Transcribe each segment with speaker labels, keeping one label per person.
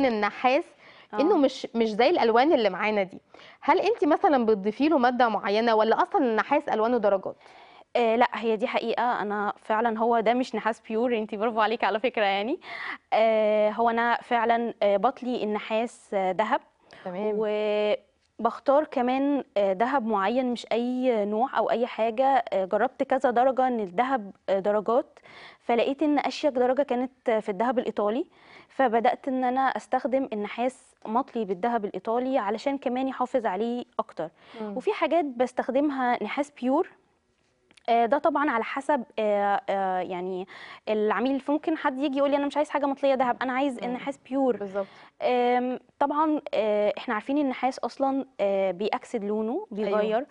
Speaker 1: النحاس انه انه مش مش زي الالوان اللي معانا دي هل انت مثلا بتضيفي له
Speaker 2: ماده معينه ولا اصلا النحاس الوانه درجات آه لا هي دي حقيقه انا فعلا هو ده مش نحاس بيور انت برافو عليكي على فكره يعني آه هو انا فعلا آه بطلي النحاس آه، ذهب تمام و بختار كمان آه، ذهب معين مش اي نوع او اي حاجه آه، جربت كذا درجه ان الذهب آه، درجات فلقيت ان اشيك درجه كانت في الذهب الايطالي فبدات ان انا استخدم النحاس مطلي بالذهب الايطالي علشان كمان يحافظ عليه اكتر م. وفي حاجات بستخدمها نحاس بيور آه، ده طبعا على حسب آه، آه، يعني العميل فممكن حد يجي يقول لي انا مش عايز حاجه مطليه ذهب انا عايز النحاس بيور بالظبط طبعا احنا عارفين النحاس اصلا بيأكسد لونه أيوه. بيغير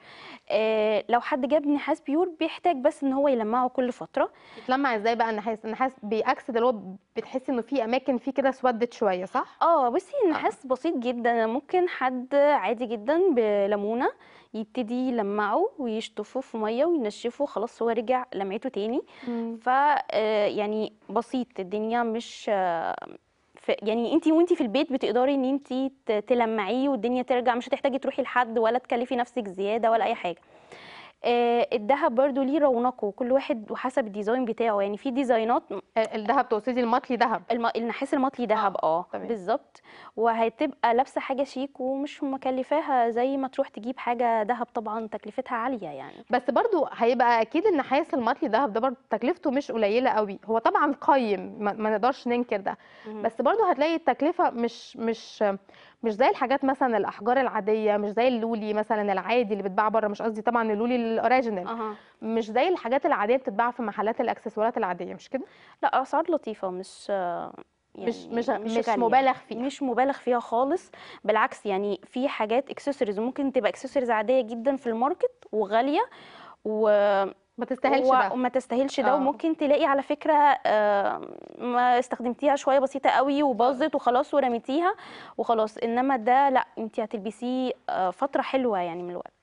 Speaker 2: أيوه. لو حد جاب نحاس بيور بيحتاج بس ان هو يلمعه كل فتره
Speaker 1: يتلمع ازاي بقى النحاس النحاس بيأكسد اللي هو بتحسي انه في اماكن فيه كده اسودت شويه صح
Speaker 2: اه بصي النحاس آه. بسيط جدا ممكن حد عادي جدا بليمونه يبتدي يلمعه ويشطفه في ميه وينشفه خلاص هو رجع لمعته تاني ف آه، يعني بسيط الدنيا مش آه، يعني انت وانت في البيت بتقدري ان انت تلمعيه والدنيا ترجع مش هتحتاجي تروحي لحد ولا تكلفي نفسك زياده ولا اي حاجه آه، الذهب برضو ليه رونقه كل واحد وحسب الديزاين بتاعه يعني في ديزاينات آه، الذهب تقصدي المطلي ذهب الم... النحاس المطلي ذهب اه, آه. بالظبط وهتبقى لابسه حاجه شيك ومش مكلفاها زي ما تروح تجيب حاجه ذهب طبعا تكلفتها عاليه يعني
Speaker 1: بس برضو هيبقى اكيد النحاس المطلي ذهب ده برضو تكلفته مش قليله قوي هو طبعا قيم ما, ما نقدرش ننكر ده بس برضو هتلاقي التكلفه مش مش مش زي الحاجات مثلا الاحجار العاديه مش زي اللولي مثلا العادي اللي بيتباع بره مش قصدي طبعا اللولي الاوريجينال مش زي الحاجات العاديه بتتباع في محلات الاكسسوارات
Speaker 2: العاديه مش كده لا اسعار لطيفه مش يعني مش مش مش, مبالغ فيها مش مبالغ فيها خالص بالعكس يعني في حاجات اكسسوارز ممكن تبقى اكسسوارز عاديه جدا في الماركت وغاليه و ما تستاهلش ده وما تستاهلش ده آه. وممكن تلاقي على فكره ما استخدمتيها شويه بسيطه قوي وباظت وخلاص ورميتيها وخلاص انما ده لا انت هتلبسيه آه، فتره حلوه يعني من الوقت